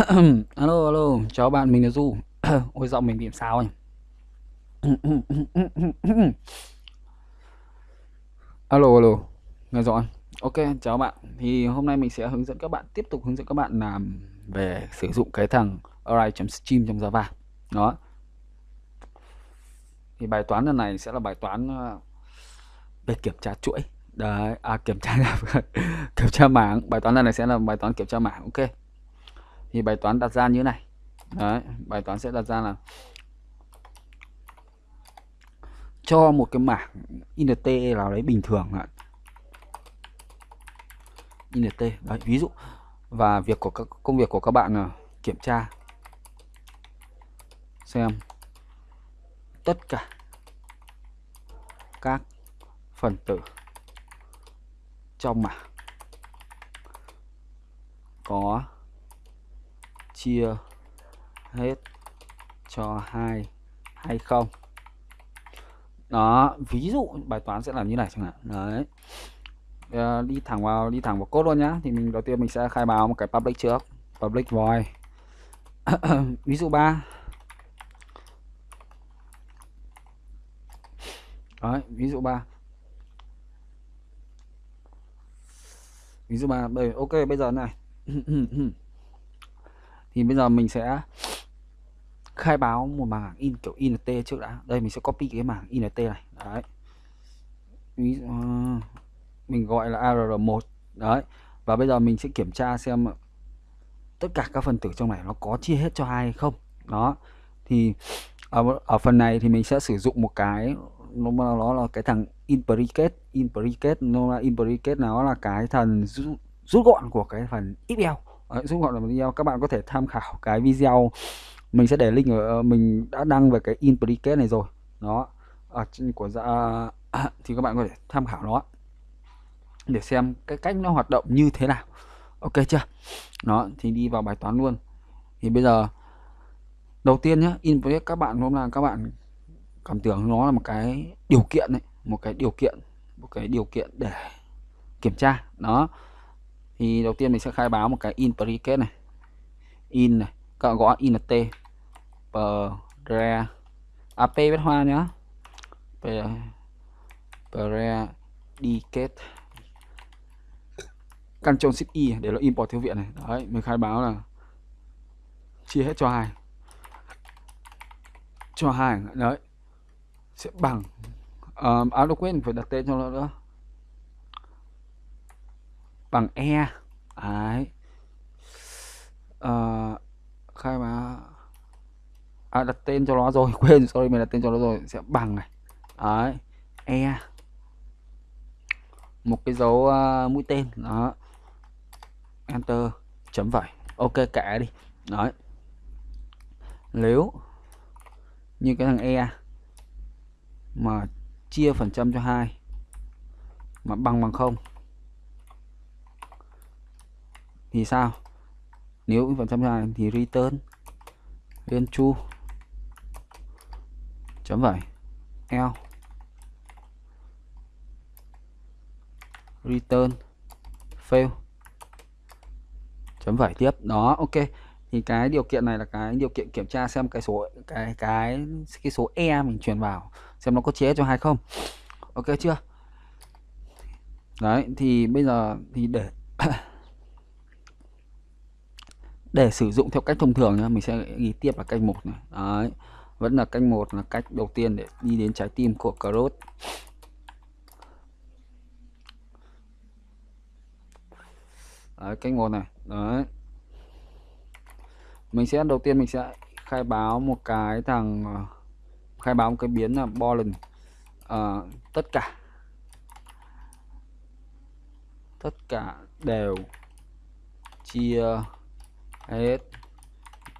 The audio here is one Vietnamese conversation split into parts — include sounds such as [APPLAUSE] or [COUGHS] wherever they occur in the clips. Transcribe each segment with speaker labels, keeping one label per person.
Speaker 1: [COUGHS] alo alo chào bạn mình là du [COUGHS] ôi giọng mình bị sao anh [COUGHS] alo alo nghe rõ ok chào bạn thì hôm nay mình sẽ hướng dẫn các bạn tiếp tục hướng dẫn các bạn làm về sử dụng cái thằng array.stream trong Java đó thì bài toán lần này sẽ là bài toán ờ, về kiểm tra chuỗi đấy à, kiểm tra [LAUGHS] kiểm tra mảng bài toán lần này sẽ là bài toán kiểm tra mảng ok thì bài toán đặt ra như này đấy bài toán sẽ đặt ra là cho một cái mảng int nào đấy bình thường ạ int đấy ví dụ và việc của các công việc của các bạn là ờ, kiểm tra xem tất cả các phần tử trong mảng có chia hết cho 2 hay không đó ví dụ bài toán sẽ làm như này chẳng hạn đấy à, đi thẳng vào đi thẳng vào code luôn nhá thì mình đầu tiên mình sẽ khai báo một cái public trước public void [COUGHS] ví dụ 3 Đấy, ví dụ 3 ví dụ 3 đây ok bây giờ này [COUGHS] thì bây giờ mình sẽ khai báo một mảng in kiểu int trước đã đây mình sẽ copy cái mảng int này đấy ờ, mình gọi là arr 1 đấy và bây giờ mình sẽ kiểm tra xem tất cả các phần tử trong này nó có chia hết cho hai hay không đó thì ở, ở phần này thì mình sẽ sử dụng một cái nó, nó là cái thằng imbricate imbricate nó là imbricate nó là cái thần rút, rút gọn của cái phần if else Ờ, giúp gọi là video các bạn có thể tham khảo cái video mình sẽ để link ở, ờ, mình đã đăng về cái implicate này rồi nó ở trên của dạ [COUGHS] thì các bạn có thể tham khảo nó để xem cái cách nó hoạt động như thế nào ok chưa nó thì đi vào bài toán luôn thì bây giờ đầu tiên nhé implicate các bạn hôm nay các bạn cảm tưởng nó là một cái điều kiện đấy một cái điều kiện một cái điều kiện để kiểm tra nó thì đầu tiên mình sẽ khai báo một cái in predicate này in này các gõ in là t pre à p viết hoa nhá predicate Ctrl Shift Y để nó import thư viện này đấy mình khai báo là chia hết cho hai cho hai đấy sẽ bằng um, à, Outlook quên phải đặt tên cho nó nữa bằng e đấy à, khai mà à, đặt tên cho nó rồi [LAUGHS] quên sorry mình đặt tên cho nó rồi sẽ bằng này đấy e một cái dấu uh, mũi tên đó enter chấm phẩy ok cả đi đấy nếu như cái thằng e mà chia phần trăm cho hai mà bằng bằng không thì sao nếu phần trăm này thì return lên chu chấm vẩy l return fail chấm vẩy tiếp đó ok thì cái điều kiện này là cái điều kiện kiểm tra xem cái số cái cái cái số e mình truyền vào xem nó có chế cho hay không ok chưa đấy thì bây giờ thì để để sử dụng theo cách thông thường nhé mình sẽ ghi tiếp là cách một này đấy vẫn là cách một là cách đầu tiên để đi đến trái tim của carrot đấy cách một này đấy mình sẽ đầu tiên mình sẽ khai báo một cái thằng ờ, khai báo một cái biến là boolean à, ờ, tất cả tất cả đều chia hết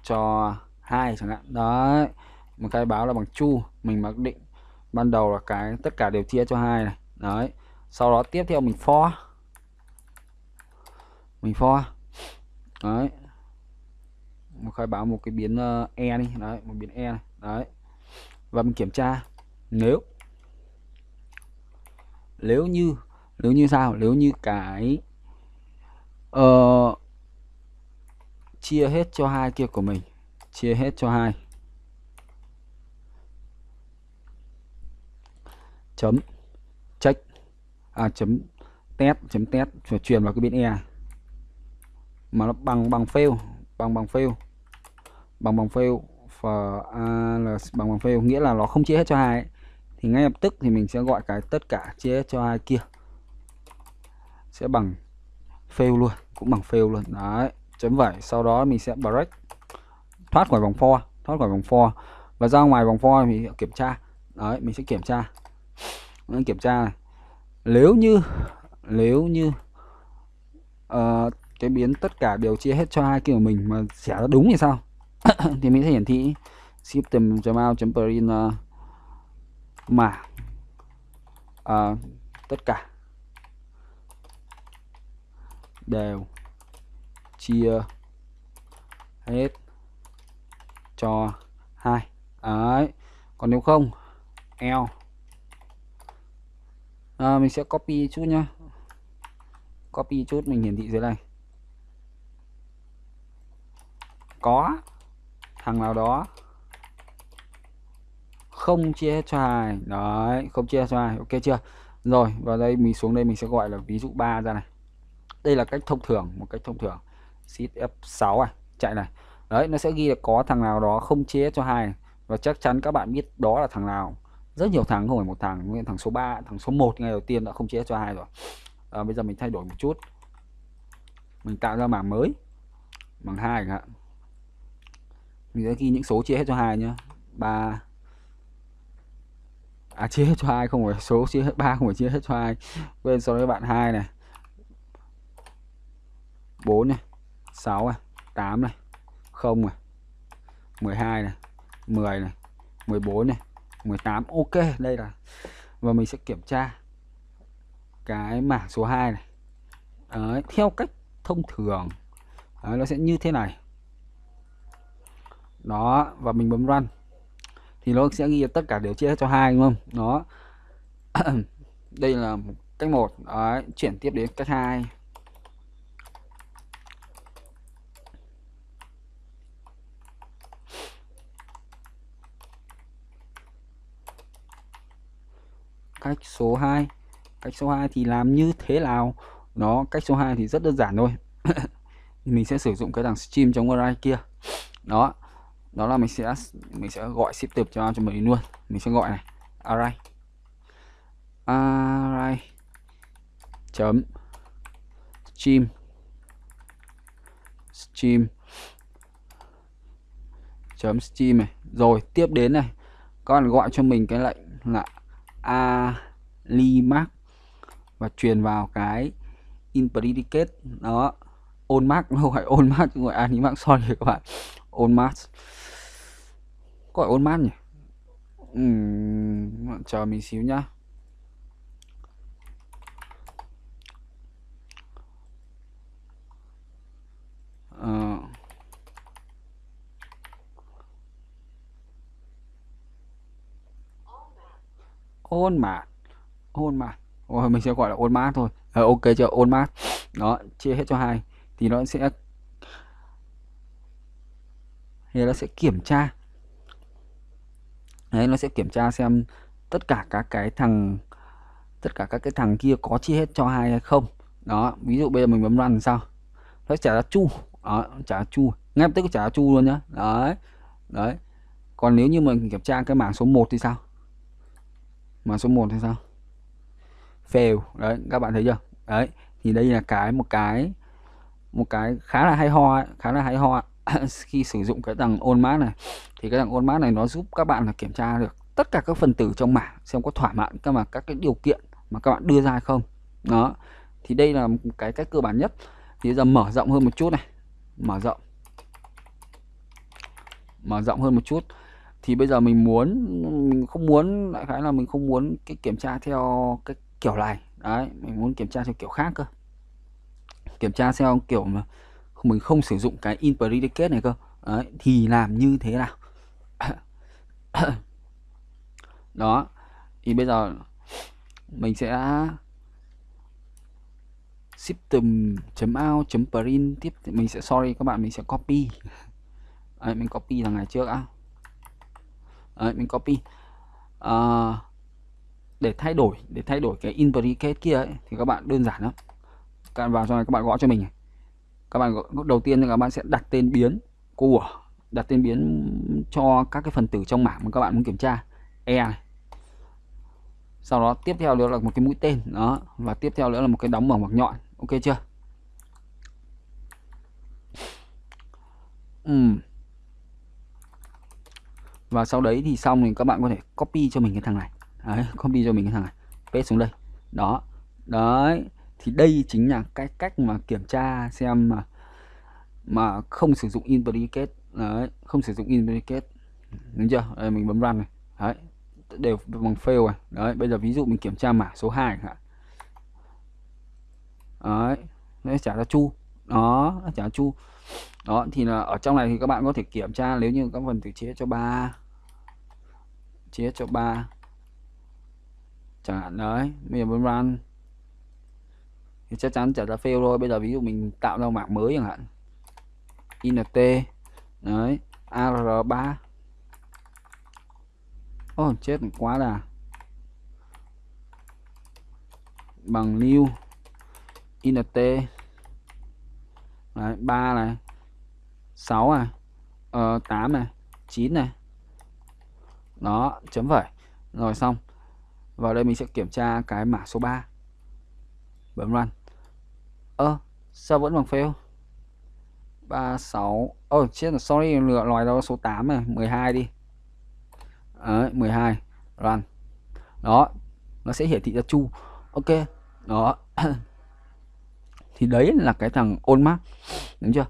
Speaker 1: cho hai chẳng hạn đấy một cái báo là bằng chu mình mặc định ban đầu là cái tất cả đều chia cho hai này đấy sau đó tiếp theo mình for mình for đấy một khai báo một cái biến ờ, e đi đấy một biến e này đấy và mình kiểm tra nếu nếu như nếu như sao nếu như cái uh, chia hết cho hai kia của mình chia hết cho hai chấm check à chấm test chấm test rồi truyền vào cái bên e mà nó bằng bằng fail bằng bằng fail bằng bằng fail và à, là bằng bằng fail nghĩa là nó không chia hết cho hai thì ngay lập tức thì mình sẽ gọi cái tất cả chia hết cho hai kia sẽ bằng fail luôn cũng bằng fail luôn đấy chấm vẩy sau đó mình sẽ break thoát khỏi vòng for thoát khỏi vòng for và ra ngoài vòng for mình kiểm tra đấy mình sẽ kiểm tra mình kiểm tra này. nếu như nếu như uh, ờ, cái biến tất cả đều chia hết cho hai kia của mình mà sẽ đúng thì sao [COUGHS] thì mình sẽ hiển thị system out print uh, mà uh, tất cả đều chia hết cho hai đấy còn nếu không l à, mình sẽ copy chút nhá copy chút mình hiển thị dưới này có thằng nào đó không chia hết cho hai đấy không chia cho hai ok chưa rồi vào đây mình xuống đây mình sẽ gọi là ví dụ 3 ra này đây là cách thông thường một cách thông thường shift F6 à chạy này đấy nó sẽ ghi là có thằng nào đó không chế cho hai và chắc chắn các bạn biết đó là thằng nào rất nhiều thằng không phải một thằng nguyên thằng số 3 thằng số 1 ngày đầu tiên đã không chế cho hai rồi à, bây giờ mình thay đổi một chút mình tạo ra mảng mới bằng hai ạ mình sẽ ghi những số chia hết cho hai nhá ba à chia hết cho hai không phải số chia hết ba không phải chia hết cho hai quên sau đấy bạn hai này 4 này 6 này, 8 này, 0 này, 12 này, 10 này, 14 này, 18. Ok, đây là và mình sẽ kiểm tra cái mảng số 2 này. Đấy, theo cách thông thường Đấy, nó sẽ như thế này. Đó và mình bấm run thì nó sẽ ghi tất cả đều chia cho hai đúng không? Đó. [CLEARS THROAT] đây là cách một Đấy, chuyển tiếp đến cách hai cách số 2 cách số 2 thì làm như thế nào nó cách số 2 thì rất đơn giản thôi [COUGHS] mình sẽ sử dụng cái thằng stream trong array kia đó đó là mình sẽ mình sẽ gọi ship tập cho cho mình luôn mình sẽ gọi này array array chấm stream stream chấm stream này rồi tiếp đến này con gọi cho mình cái lệnh là alimark và truyền vào cái in predicate đó on mark không phải on mark gọi không phải alimark sorry các bạn on mark gọi phải on mark nhỉ uhm, chờ mình xíu nhá ôn mà, ôn mà, rồi mình sẽ gọi là ôn mát thôi à, ok cho ôn mát đó chia hết cho hai thì nó sẽ thì nó sẽ kiểm tra đấy nó sẽ kiểm tra xem tất cả các cái thằng tất cả các cái thằng kia có chia hết cho hai hay không đó ví dụ bây giờ mình bấm run sao nó trả ra chu đó trả chu ngay lập tức trả chu luôn nhá đấy đấy còn nếu như mình kiểm tra cái mảng số 1 thì sao mà số 1 thì sao fail đấy các bạn thấy chưa đấy thì đây là cái một cái một cái khá là hay ho khá là hay ho [LAUGHS] khi sử dụng cái thằng ôn mát này thì cái thằng ôn mát này nó giúp các bạn là kiểm tra được tất cả các phần tử trong mảng xem có thỏa mãn các mà các cái điều kiện mà các bạn đưa ra hay không đó thì đây là một cái cách cơ bản nhất thì giờ mở rộng hơn một chút này mở rộng mở rộng hơn một chút thì bây giờ mình muốn không muốn đại khái là mình không muốn cái kiểm tra theo cái kiểu này đấy mình muốn kiểm tra theo kiểu khác cơ kiểm tra theo kiểu mà mình không sử dụng cái in predicate này cơ đấy, thì làm như thế nào [COUGHS] đó thì bây giờ mình sẽ system out print tiếp mình sẽ sorry các bạn mình sẽ copy đấy, mình copy thằng ngày trước á đấy, mình copy uh, để thay đổi để thay đổi cái in bracket kia ấy, thì các bạn đơn giản lắm các bạn vào trong này các bạn gõ cho mình các bạn gõ, đầu tiên là các bạn sẽ đặt tên biến của đặt tên biến cho các cái phần tử trong mảng mà các bạn muốn kiểm tra e này. sau đó tiếp theo nữa là một cái mũi tên đó và tiếp theo nữa là một cái đóng mở hoặc nhọn ok chưa ừ và sau đấy thì xong thì các bạn có thể copy cho mình cái thằng này đấy, copy cho mình cái thằng này paste xuống đây đó đấy thì đây chính là cái cách mà kiểm tra xem mà mà không sử dụng implicate đấy không sử dụng implicate đúng chưa đây, mình bấm run này đấy đều bằng fail này đấy bây giờ ví dụ mình kiểm tra mã số 2 hả đấy nó trả ra chu đó nó trả chu đó thì là ở trong này thì các bạn có thể kiểm tra nếu như các phần tử chế cho ba chia cho 3 chẳng hạn đấy bây giờ muốn run thì chắc chắn trả ra fail rồi bây giờ ví dụ mình tạo ra mạng mới chẳng hạn int đấy ar3 ô oh, chết quá là bằng new int đấy, 3 này 6 này ờ, 8 này 9 này đó chấm phẩy rồi xong vào đây mình sẽ kiểm tra cái mã số 3 bấm run ơ à, sao vẫn bằng fail 36 ơ oh, chết là sorry lừa loài ra số 8 này 12 đi Đấy, 12 run đó nó sẽ hiển thị ra chu ok đó [CLEARS THROAT] thì đấy là cái thằng ôn mát đúng chưa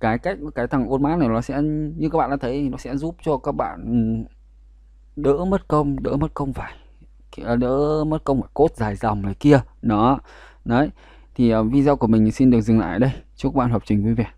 Speaker 1: cái cách cái thằng ôn mát này nó sẽ như các bạn đã thấy nó sẽ giúp cho các bạn ừ, đỡ mất công đỡ mất công phải à, đỡ mất công phải cốt dài dòng này kia đó đấy thì à, video của mình xin được dừng lại ở đây chúc bạn học trình vui vẻ